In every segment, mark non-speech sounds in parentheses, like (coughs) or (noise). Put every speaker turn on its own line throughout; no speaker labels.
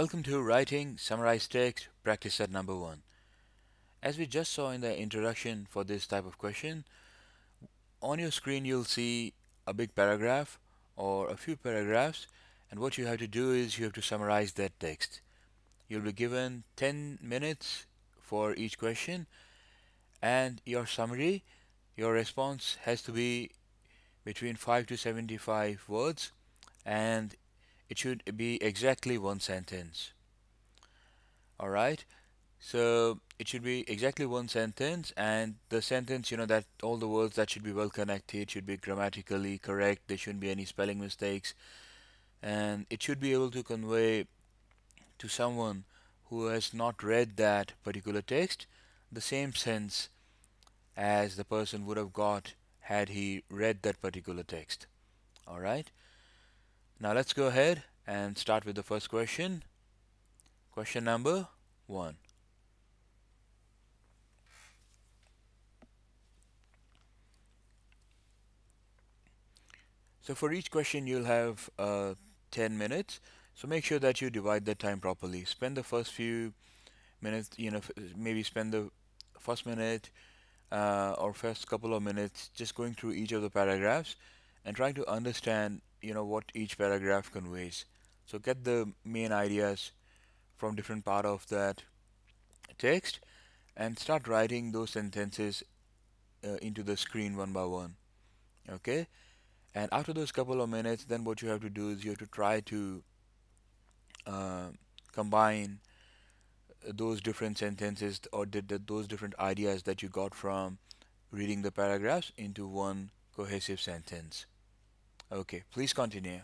Welcome to Writing Summarized Text Practice Set Number 1. As we just saw in the introduction for this type of question, on your screen you'll see a big paragraph or a few paragraphs and what you have to do is you have to summarize that text. You'll be given 10 minutes for each question and your summary, your response has to be between 5 to 75 words and it should be exactly one sentence alright so it should be exactly one sentence and the sentence you know that all the words that should be well connected should be grammatically correct there shouldn't be any spelling mistakes and it should be able to convey to someone who has not read that particular text the same sense as the person would have got had he read that particular text alright now let's go ahead and start with the first question. Question number 1. So for each question you'll have uh, 10 minutes. So make sure that you divide the time properly. Spend the first few minutes, you know, maybe spend the first minute uh, or first couple of minutes just going through each of the paragraphs and trying to understand you know what each paragraph conveys so get the main ideas from different part of that text and start writing those sentences uh, into the screen one by one okay and after those couple of minutes then what you have to do is you have to try to uh, combine those different sentences or those different ideas that you got from reading the paragraphs into one cohesive sentence Okay, please continue.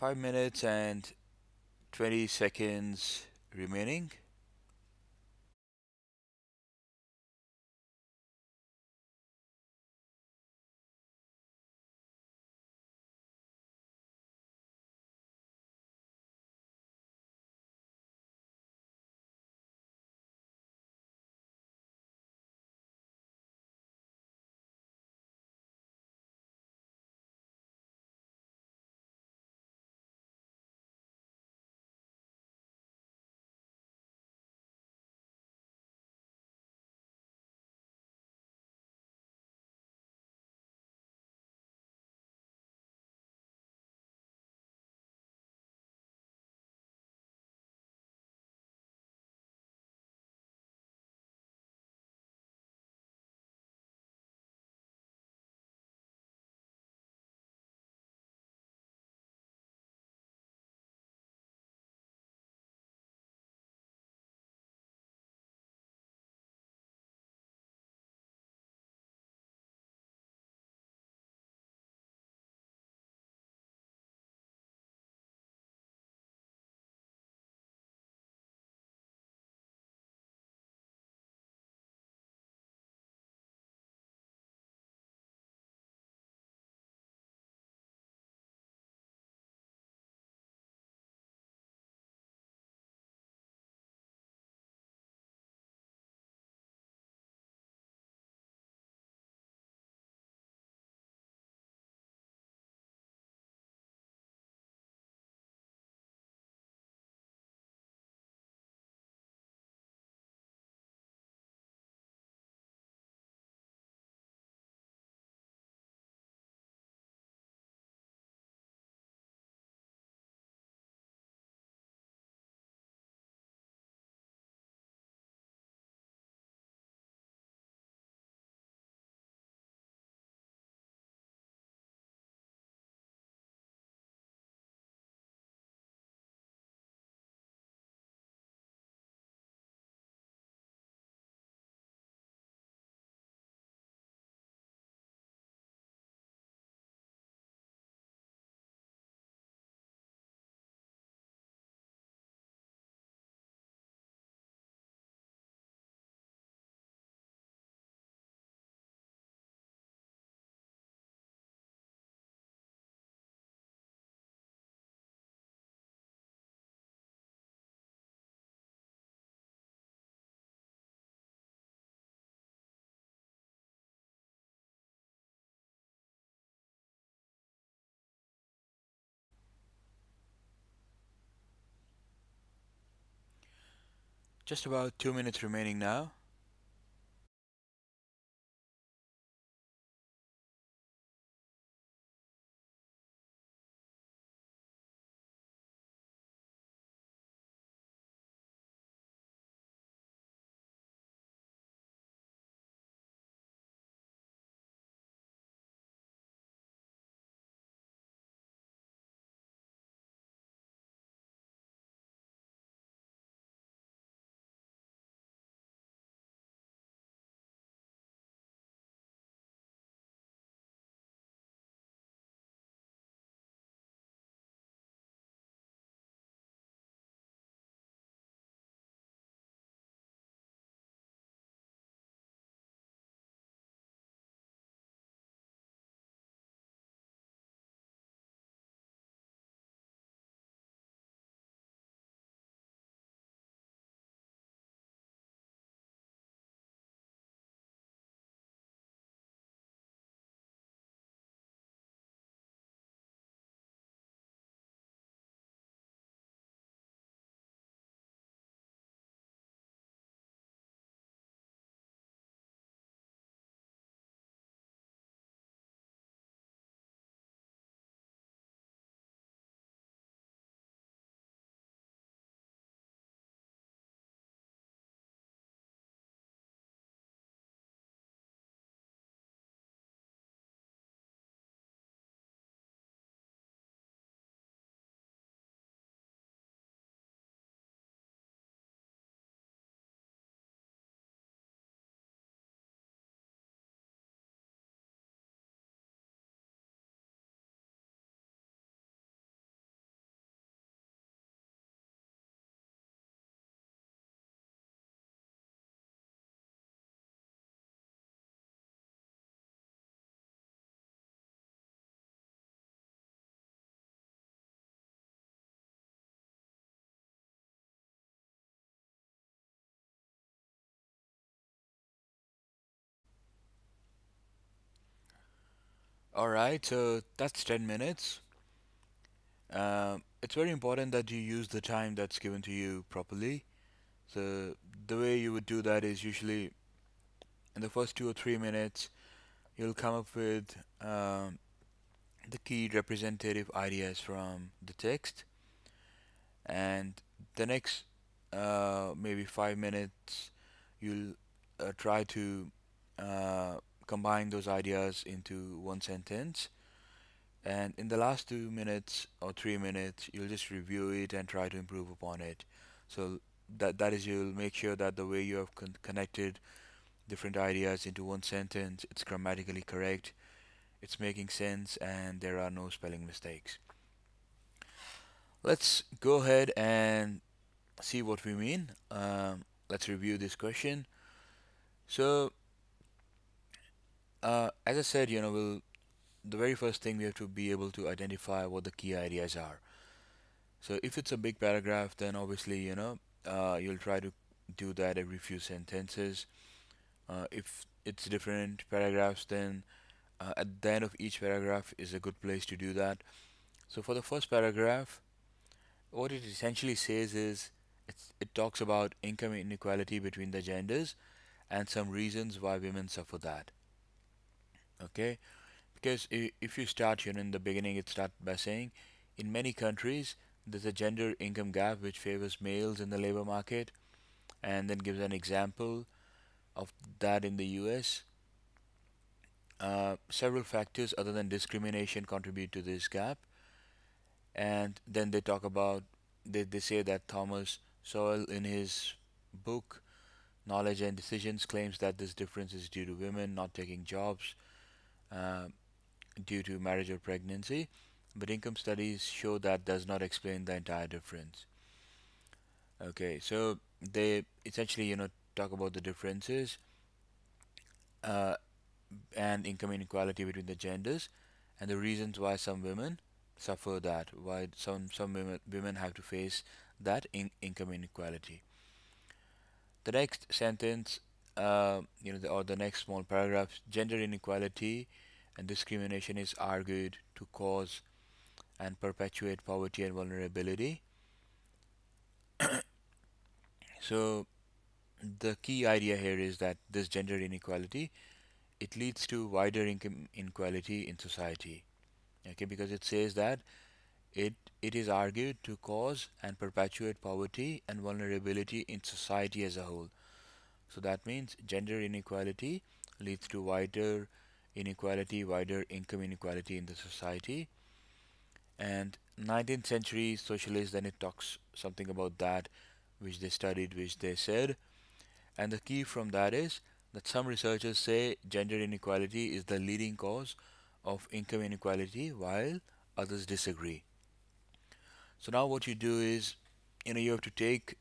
5 minutes and 20 seconds remaining Just about two minutes remaining now. Alright, so that's 10 minutes. Uh, it's very important that you use the time that's given to you properly. So the way you would do that is usually in the first two or three minutes, you'll come up with um, the key representative ideas from the text. And the next uh, maybe five minutes, you'll uh, try to uh, combine those ideas into one sentence and in the last two minutes or three minutes you'll just review it and try to improve upon it so that that is you'll make sure that the way you have con connected different ideas into one sentence it's grammatically correct it's making sense and there are no spelling mistakes let's go ahead and see what we mean um, let's review this question so uh, as I said, you know, we'll, the very first thing we have to be able to identify what the key ideas are. So if it's a big paragraph, then obviously, you know, uh, you'll try to do that every few sentences. Uh, if it's different paragraphs, then uh, at the end of each paragraph is a good place to do that. So for the first paragraph, what it essentially says is it talks about income inequality between the genders and some reasons why women suffer that okay because if you start here in the beginning it starts by saying in many countries there's a gender income gap which favors males in the labor market and then gives an example of that in the US uh, several factors other than discrimination contribute to this gap and then they talk about they, they say that Thomas Sowell in his book Knowledge and Decisions claims that this difference is due to women not taking jobs uh, due to marriage or pregnancy, but income studies show that does not explain the entire difference. Okay, so they essentially, you know, talk about the differences uh, and income inequality between the genders and the reasons why some women suffer that, why some, some women, women have to face that in income inequality. The next sentence uh, you know, the, or the next small paragraph, gender inequality and discrimination is argued to cause and perpetuate poverty and vulnerability. (coughs) so the key idea here is that this gender inequality it leads to wider income inequality in society okay because it says that it it is argued to cause and perpetuate poverty and vulnerability in society as a whole so that means gender inequality leads to wider inequality, wider income inequality in the society. And 19th century socialists then it talks something about that which they studied, which they said. And the key from that is that some researchers say gender inequality is the leading cause of income inequality while others disagree. So now what you do is, you know, you have to take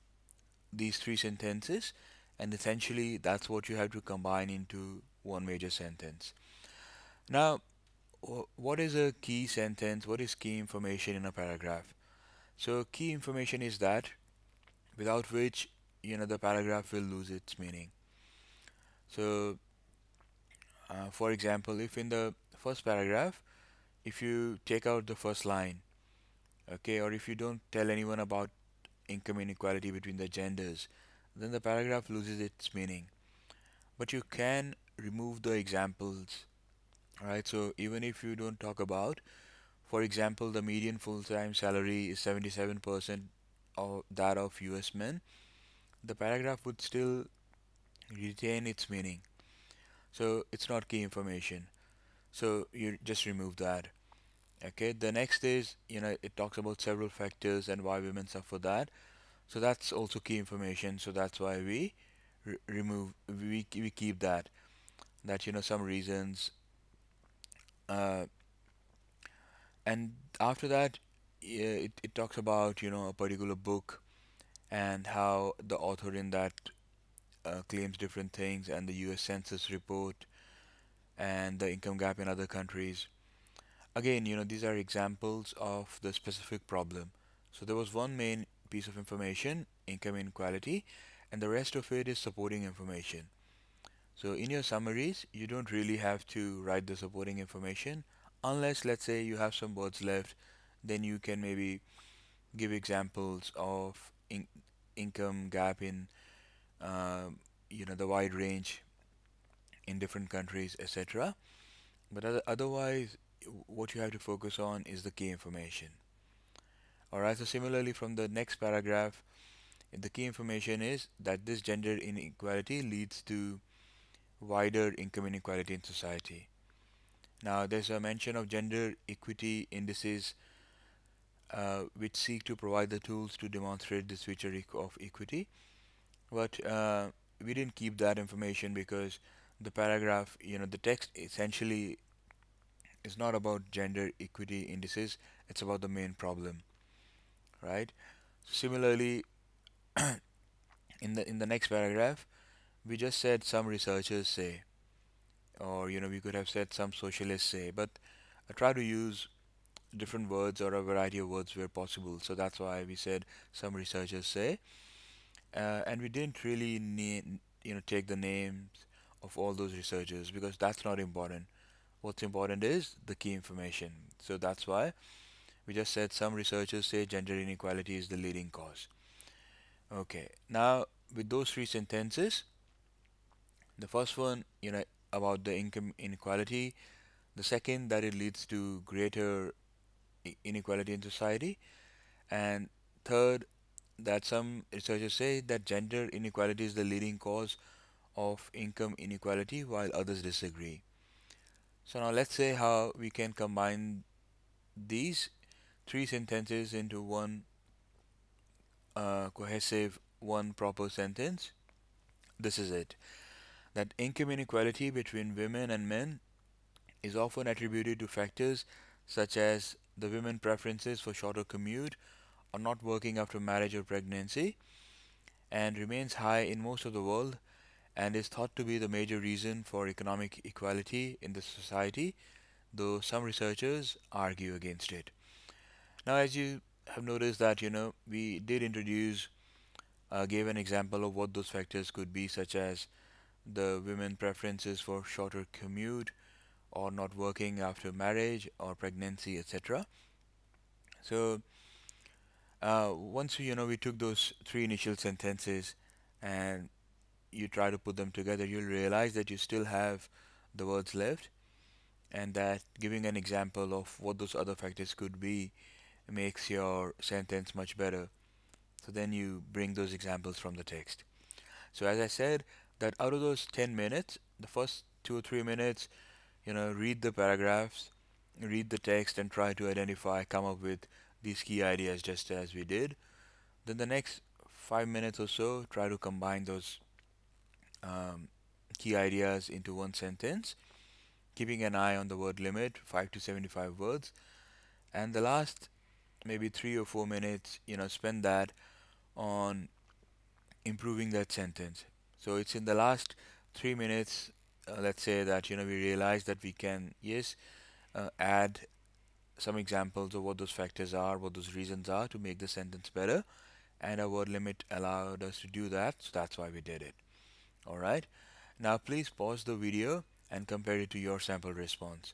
these three sentences and essentially that's what you have to combine into one major sentence. Now, what is a key sentence? What is key information in a paragraph? So key information is that without which you know the paragraph will lose its meaning. So uh, for example, if in the first paragraph, if you take out the first line, okay, or if you don't tell anyone about income inequality between the genders, then the paragraph loses its meaning. But you can remove the examples, right? So even if you don't talk about, for example, the median full-time salary is 77% of that of US men, the paragraph would still retain its meaning. So it's not key information. So you just remove that. Okay, the next is, you know, it talks about several factors and why women suffer that so that's also key information so that's why we remove we, we keep that that you know some reasons uh, and after that it, it talks about you know a particular book and how the author in that uh, claims different things and the US census report and the income gap in other countries again you know these are examples of the specific problem so there was one main piece of information, income inequality, and the rest of it is supporting information. So in your summaries, you don't really have to write the supporting information unless let's say you have some words left, then you can maybe give examples of in income gap in uh, you know the wide range in different countries etc but otherwise what you have to focus on is the key information Alright, so similarly from the next paragraph, the key information is that this gender inequality leads to wider income inequality in society. Now, there's a mention of gender equity indices uh, which seek to provide the tools to demonstrate this feature of equity. But uh, we didn't keep that information because the paragraph, you know, the text essentially is not about gender equity indices, it's about the main problem right similarly (clears throat) in the in the next paragraph we just said some researchers say or you know we could have said some socialists say but I try to use different words or a variety of words where possible so that's why we said some researchers say uh, and we didn't really need you know take the names of all those researchers because that's not important what's important is the key information so that's why we just said some researchers say gender inequality is the leading cause okay now with those three sentences the first one you know about the income inequality the second that it leads to greater inequality in society and third that some researchers say that gender inequality is the leading cause of income inequality while others disagree so now let's say how we can combine these three sentences into one uh, cohesive, one proper sentence. This is it. That income inequality between women and men is often attributed to factors such as the women's preferences for shorter commute or not working after marriage or pregnancy and remains high in most of the world and is thought to be the major reason for economic equality in the society, though some researchers argue against it now as you have noticed that you know we did introduce uh, gave an example of what those factors could be such as the women preferences for shorter commute or not working after marriage or pregnancy etc so uh, once you know we took those three initial sentences and you try to put them together you'll realize that you still have the words left and that giving an example of what those other factors could be makes your sentence much better. So then you bring those examples from the text. So as I said, that out of those 10 minutes, the first two or three minutes, you know, read the paragraphs, read the text and try to identify, come up with these key ideas just as we did. Then the next five minutes or so, try to combine those um, key ideas into one sentence, keeping an eye on the word limit, 5 to 75 words. And the last maybe three or four minutes, you know, spend that on improving that sentence. So it's in the last three minutes, uh, let's say that, you know, we realize that we can, yes, uh, add some examples of what those factors are, what those reasons are to make the sentence better. And our word limit allowed us to do that, so that's why we did it. Alright, now please pause the video and compare it to your sample response.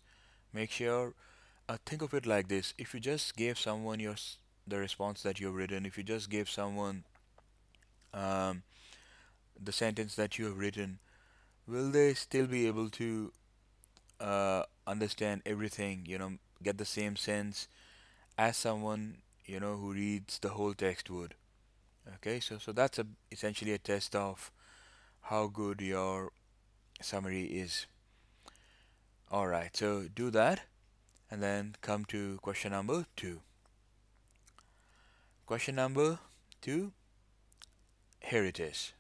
Make sure uh, think of it like this if you just gave someone your the response that you've written if you just gave someone um, the sentence that you have written will they still be able to uh, understand everything you know get the same sense as someone you know who reads the whole text would okay so so that's a essentially a test of how good your summary is alright so do that and then come to question number 2. Question number 2, here it is.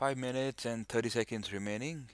5 minutes and 30 seconds remaining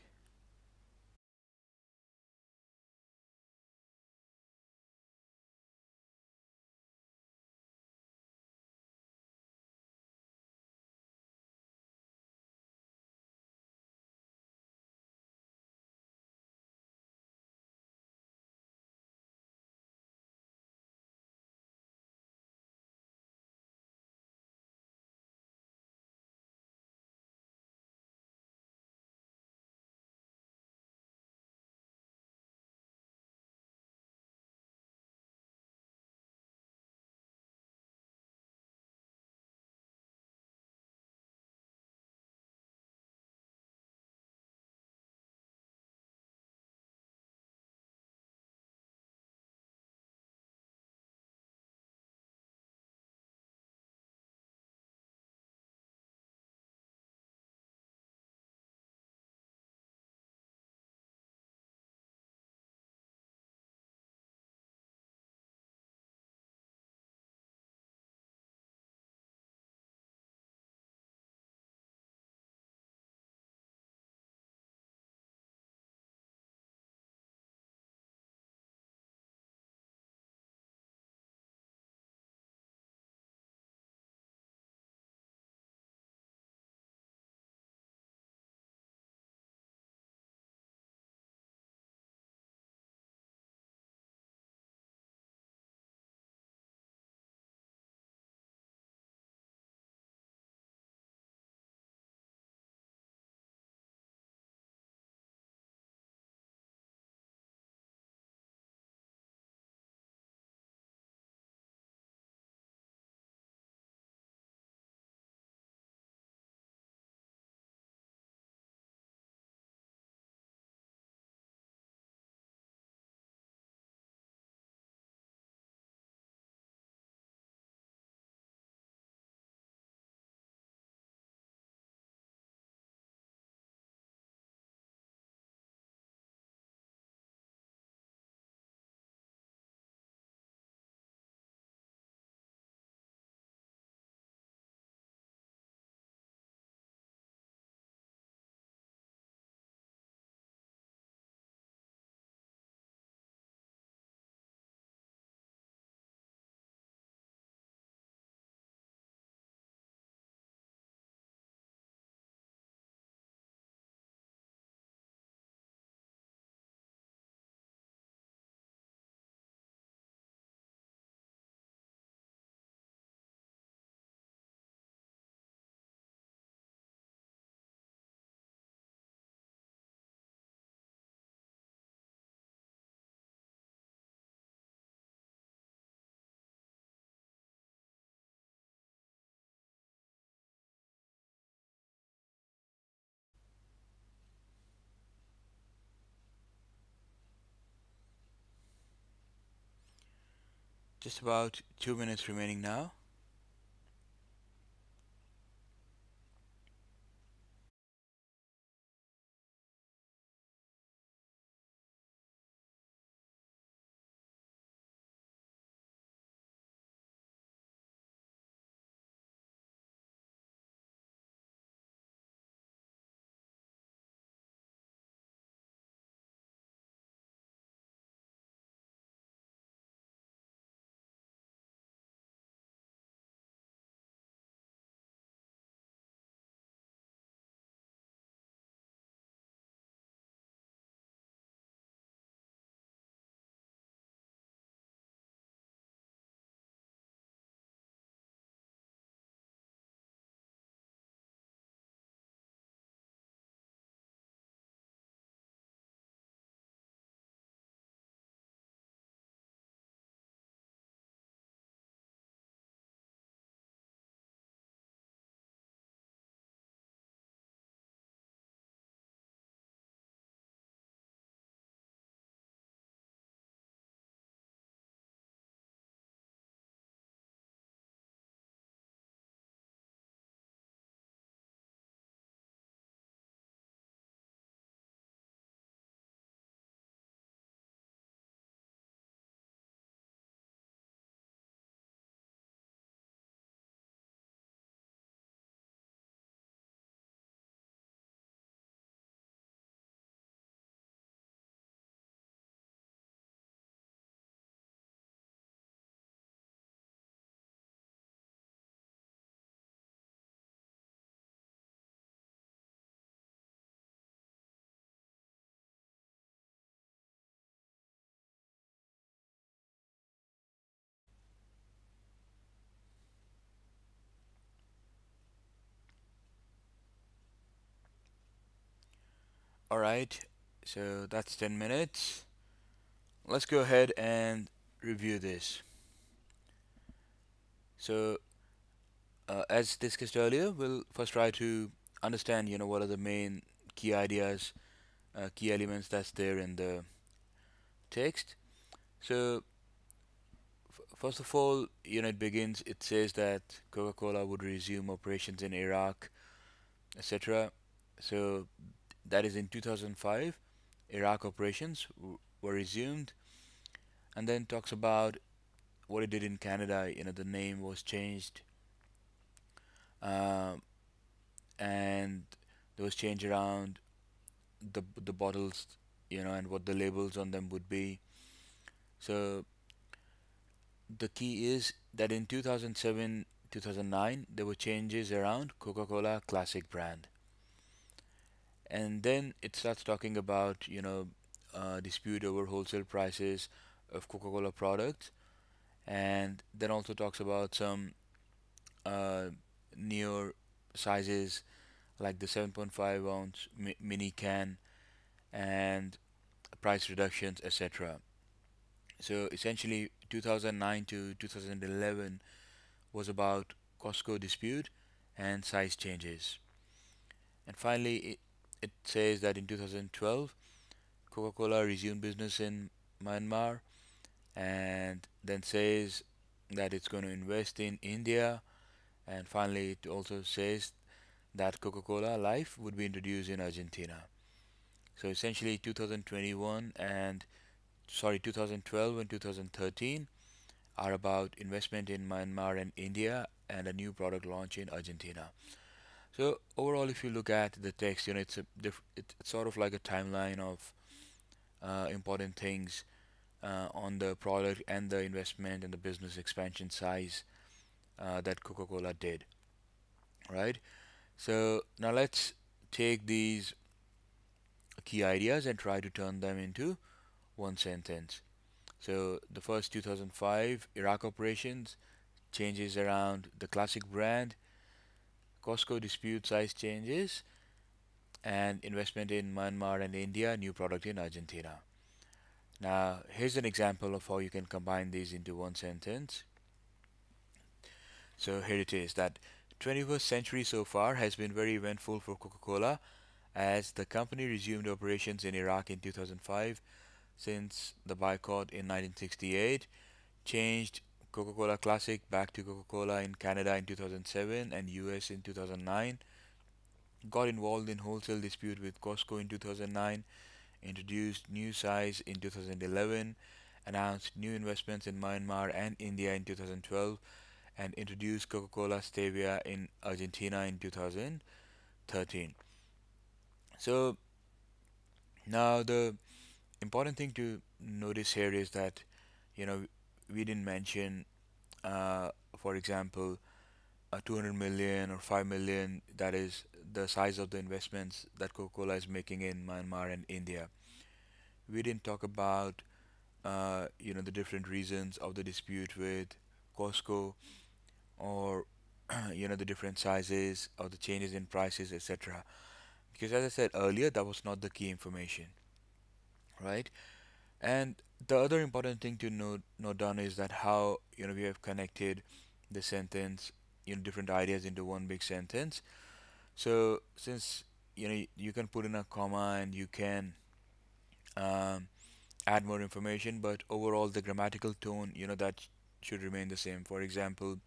Just about two minutes remaining now. Alright, so that's 10 minutes. Let's go ahead and review this. So, uh, as discussed earlier, we'll first try to understand, you know, what are the main key ideas, uh, key elements that's there in the text. So, first of all, you know, it begins, it says that Coca-Cola would resume operations in Iraq, etc. So that is in 2005 Iraq operations were resumed and then talks about what it did in Canada you know the name was changed uh, and there was change around the the bottles you know and what the labels on them would be so the key is that in 2007 2009 there were changes around Coca-Cola classic brand and then it starts talking about you know uh, dispute over wholesale prices of coca-cola products and then also talks about some uh, newer sizes like the 7.5 ounce mi mini can and price reductions etc so essentially 2009 to 2011 was about Costco dispute and size changes and finally it says that in 2012, Coca-Cola resumed business in Myanmar, and then says that it's going to invest in India, and finally it also says that Coca-Cola Life would be introduced in Argentina. So essentially 2021 and sorry 2012 and 2013 are about investment in Myanmar and India and a new product launch in Argentina. So overall, if you look at the text, you know, it's a it's sort of like a timeline of uh, important things uh, on the product and the investment and the business expansion size uh, that Coca-Cola did, right? So now let's take these key ideas and try to turn them into one sentence. So the first 2005 Iraq operations changes around the classic brand Costco dispute size changes and investment in Myanmar and India, new product in Argentina. Now, here's an example of how you can combine these into one sentence. So here it is that 21st century so far has been very eventful for Coca-Cola as the company resumed operations in Iraq in 2005 since the boycott in 1968 changed Coca-Cola Classic back to Coca-Cola in Canada in 2007 and US in 2009. Got involved in wholesale dispute with Costco in 2009, introduced new size in 2011, announced new investments in Myanmar and India in 2012, and introduced Coca-Cola Stevia in Argentina in 2013. So now the important thing to notice here is that you know we didn't mention uh, for example a 200 million or 5 million that is the size of the investments that coca-cola is making in myanmar and india we didn't talk about uh, you know the different reasons of the dispute with costco or (clears throat) you know the different sizes or the changes in prices etc because as i said earlier that was not the key information right and the other important thing to note, note down is that how you know we have connected the sentence you know different ideas into one big sentence so since you know you can put in a comma and you can um, add more information but overall the grammatical tone you know that should remain the same for example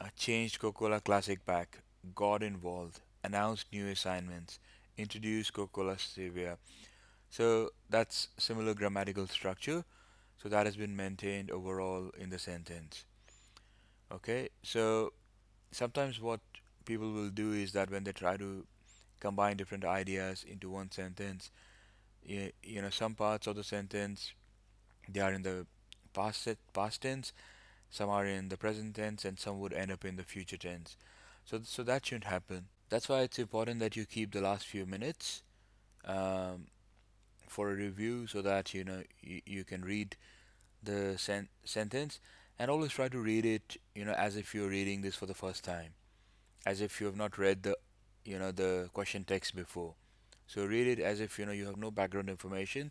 uh, changed Coca-Cola Classic back got involved announced new assignments introduced Coca-Cola Stevia so that's similar grammatical structure. So that has been maintained overall in the sentence. Okay, so sometimes what people will do is that when they try to combine different ideas into one sentence, you, know, some parts of the sentence they are in the past past tense, some are in the present tense, and some would end up in the future tense. So so that shouldn't happen. That's why it's important that you keep the last few minutes. Um, for a review so that you know you, you can read the sen sentence and always try to read it you know as if you're reading this for the first time as if you have not read the you know the question text before so read it as if you know you have no background information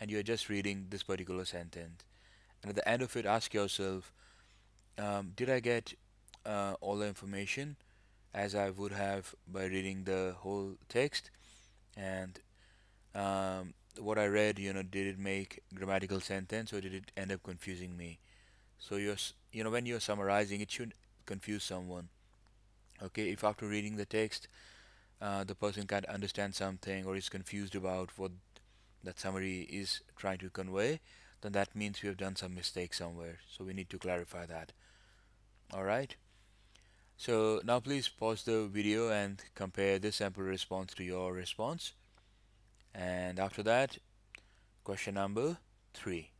and you're just reading this particular sentence and at the end of it ask yourself um, did I get uh, all the information as I would have by reading the whole text and um, what I read, you know, did it make grammatical sentence or did it end up confusing me? So you're, you know, when you're summarizing, it should confuse someone. Okay, if after reading the text, uh, the person can't understand something or is confused about what that summary is trying to convey, then that means we have done some mistake somewhere. So we need to clarify that. Alright. So now please pause the video and compare this sample response to your response and after that question number 3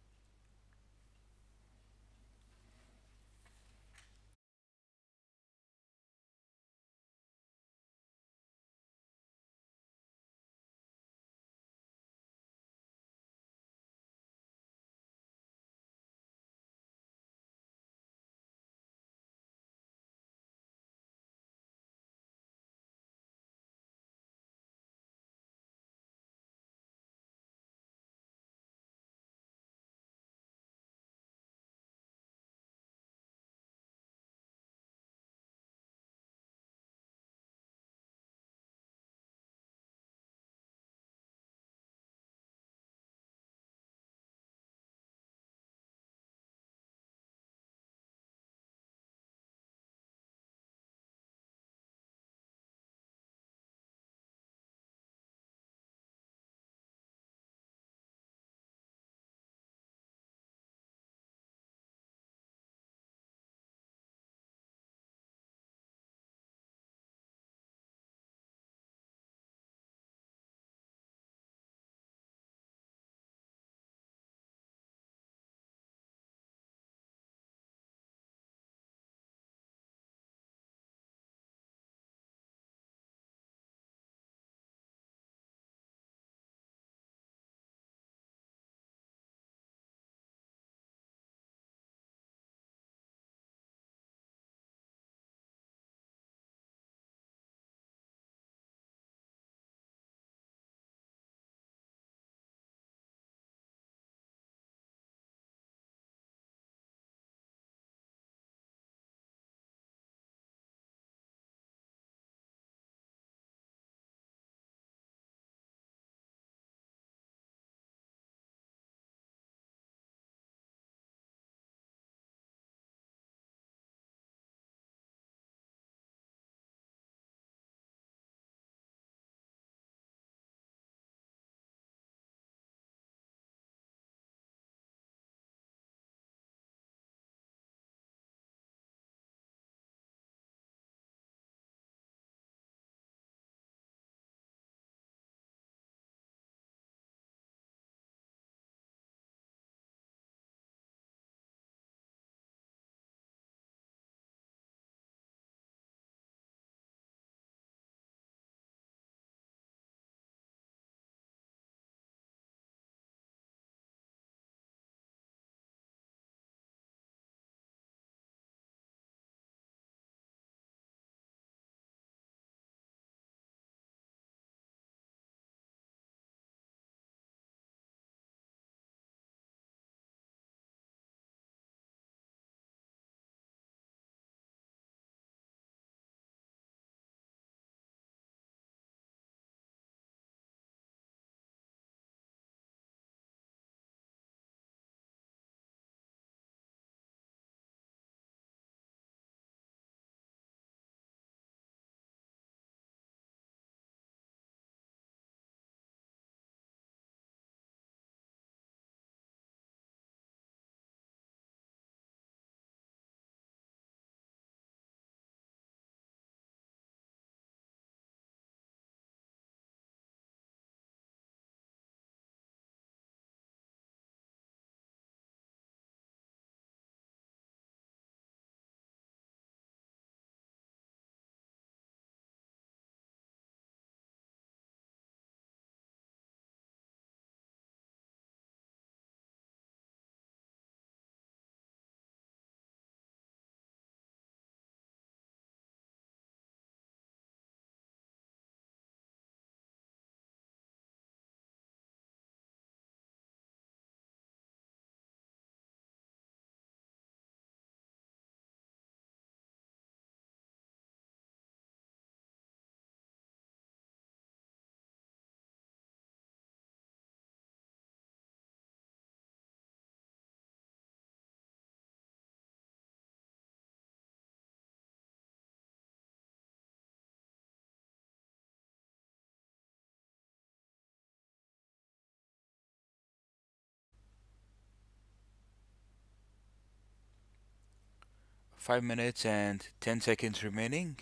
5 minutes and 10 seconds remaining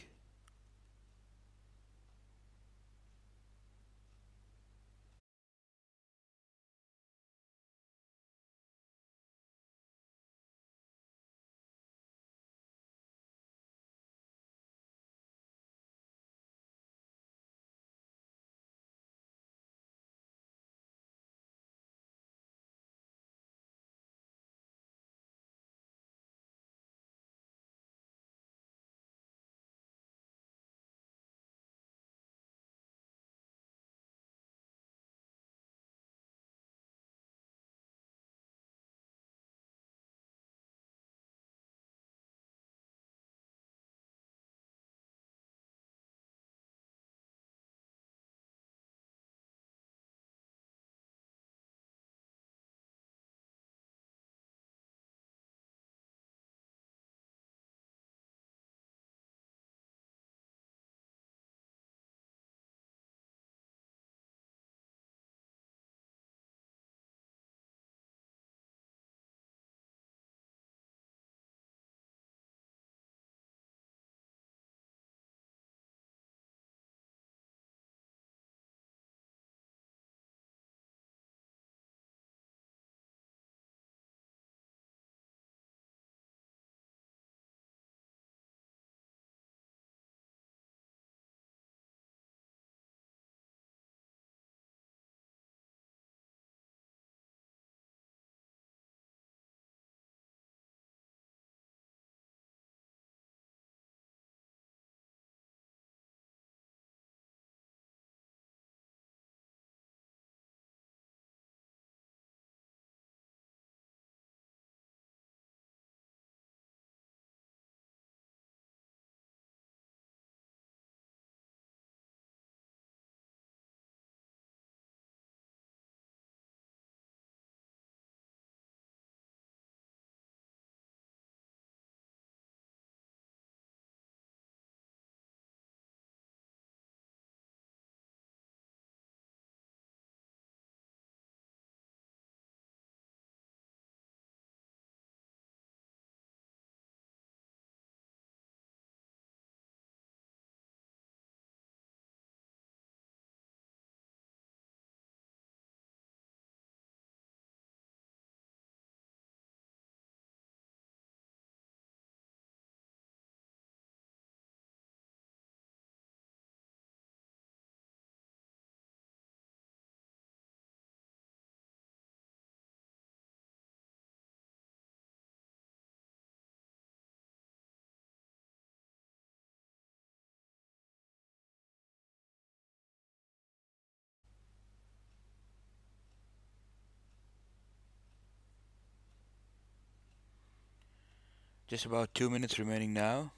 Just about two minutes remaining now.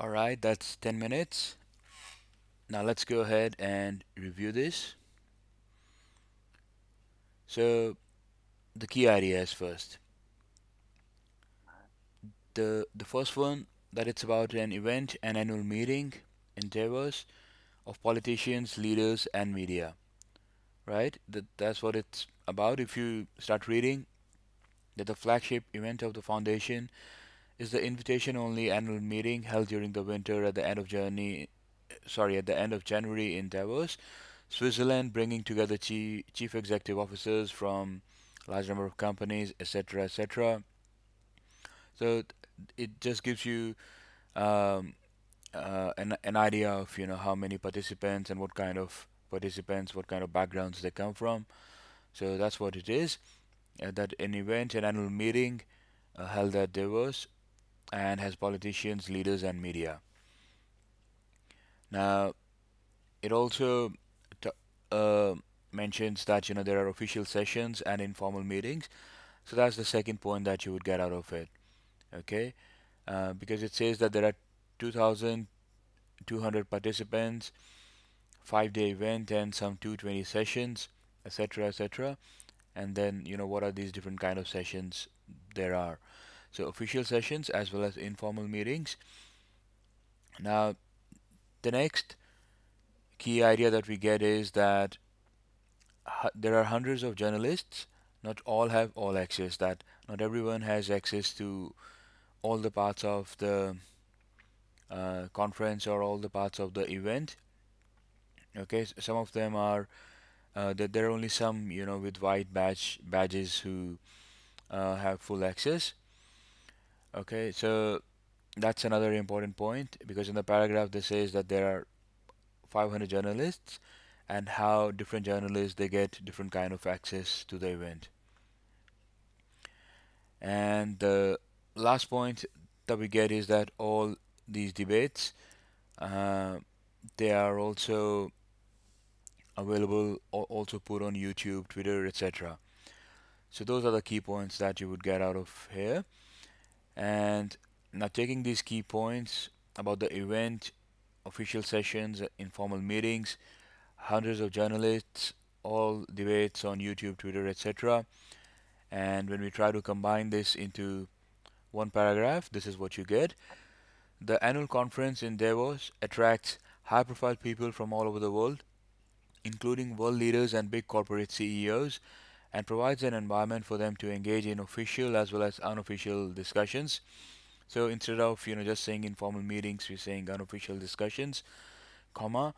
all right that's 10 minutes now let's go ahead and review this so the key ideas first the the first one that it's about an event an annual meeting in of politicians leaders and media right that that's what it's about if you start reading that the flagship event of the foundation is the invitation only annual meeting held during the winter at the end of journey sorry at the end of January in Davos Switzerland bringing together chief, chief executive officers from large number of companies etc etc so it just gives you um, uh, an, an idea of you know how many participants and what kind of participants what kind of backgrounds they come from so that's what it is uh, that an event an annual meeting uh, held at Davos and has politicians, leaders, and media. Now, it also uh, mentions that you know there are official sessions and informal meetings, so that's the second point that you would get out of it, okay? Uh, because it says that there are 2,200 participants, five-day event, and some 220 sessions, etc., etc. And then you know what are these different kind of sessions there are so official sessions as well as informal meetings now the next key idea that we get is that there are hundreds of journalists not all have all access that not everyone has access to all the parts of the uh, conference or all the parts of the event okay so some of them are uh, that there are only some you know with white badge badges who uh, have full access okay so that's another important point because in the paragraph this says that there are 500 journalists and how different journalists they get different kind of access to the event and the last point that we get is that all these debates uh, they are also available also put on YouTube, Twitter, etc. So those are the key points that you would get out of here and now taking these key points about the event official sessions informal meetings hundreds of journalists all debates on youtube twitter etc and when we try to combine this into one paragraph this is what you get the annual conference in davos attracts high profile people from all over the world including world leaders and big corporate ceos and provides an environment for them to engage in official as well as unofficial discussions. So instead of you know just saying informal meetings, we're saying unofficial discussions, comma,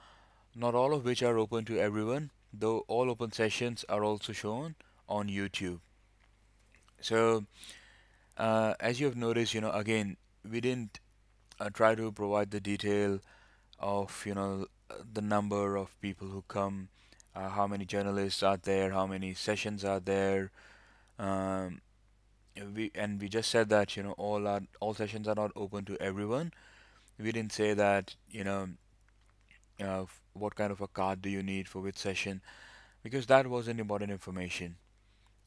not all of which are open to everyone, though all open sessions are also shown on YouTube. So uh, as you have noticed, you know again we didn't uh, try to provide the detail of you know the number of people who come uh, how many journalists are there, how many sessions are there. Um, we and we just said that you know all our all sessions are not open to everyone. We didn't say that you know uh, what kind of a card do you need for which session, because that wasn't important information.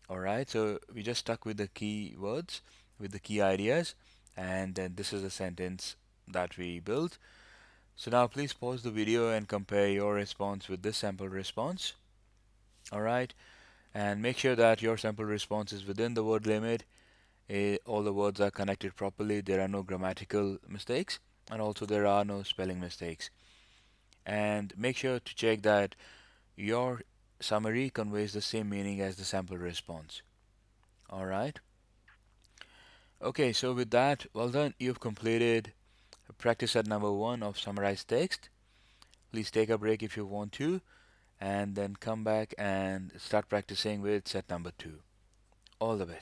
All right, so we just stuck with the key words, with the key ideas, and then this is a sentence that we built. So now please pause the video and compare your response with this sample response. Alright, and make sure that your sample response is within the word limit. Eh, all the words are connected properly. There are no grammatical mistakes and also there are no spelling mistakes. And make sure to check that your summary conveys the same meaning as the sample response. Alright. Okay, so with that, well done. You've completed practice at number one of summarized text. Please take a break if you want to and then come back and start practicing with set number two. All the best.